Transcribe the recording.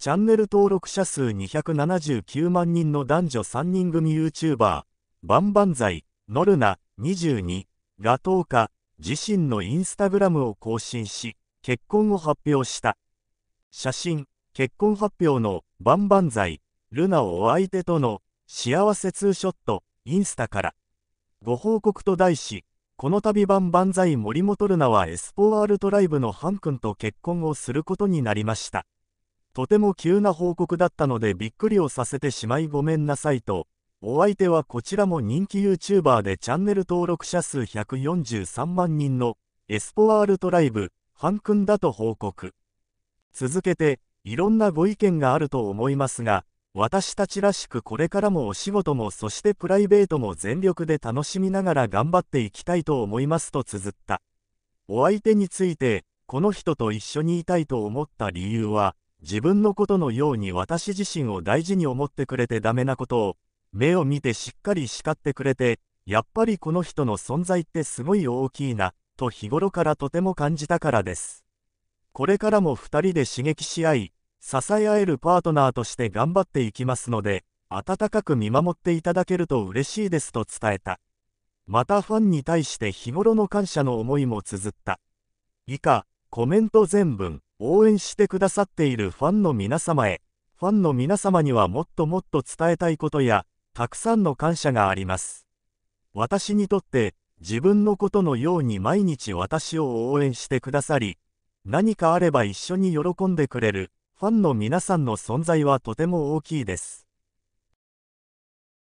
チャンネル登録者数279万人の男女3人組 YouTuber、バンバンザイ、ノルナ、22が10日、自身のインスタグラムを更新し、結婚を発表した。写真、結婚発表のバンバンザイ、ルナをお相手との幸せツーショット、インスタから。ご報告と題し、この度バンバンザイ森本ルナはエスポワールトライブのハン君と結婚をすることになりました。とても急な報告だったのでびっくりをさせてしまいごめんなさいと、お相手はこちらも人気 YouTuber でチャンネル登録者数143万人のエスポワールトライブ、ハン君だと報告。続けて、いろんなご意見があると思いますが、私たちらしくこれからもお仕事もそしてプライベートも全力で楽しみながら頑張っていきたいと思いますと綴った。お相手について、この人と一緒にいたいと思った理由は、自分のことのように私自身を大事に思ってくれてダメなことを、目を見てしっかり叱ってくれて、やっぱりこの人の存在ってすごい大きいな、と日頃からとても感じたからです。これからも2人で刺激し合い、支え合えるパートナーとして頑張っていきますので、温かく見守っていただけると嬉しいですと伝えた。またファンに対して日頃の感謝の思いも綴った。以下、コメント全文。応援してくださっているファンの皆様へ、ファンの皆様にはもっともっと伝えたいことや、たくさんの感謝があります。私にとって、自分のことのように毎日私を応援してくださり、何かあれば一緒に喜んでくれる、ファンの皆さんの存在はとても大きいです。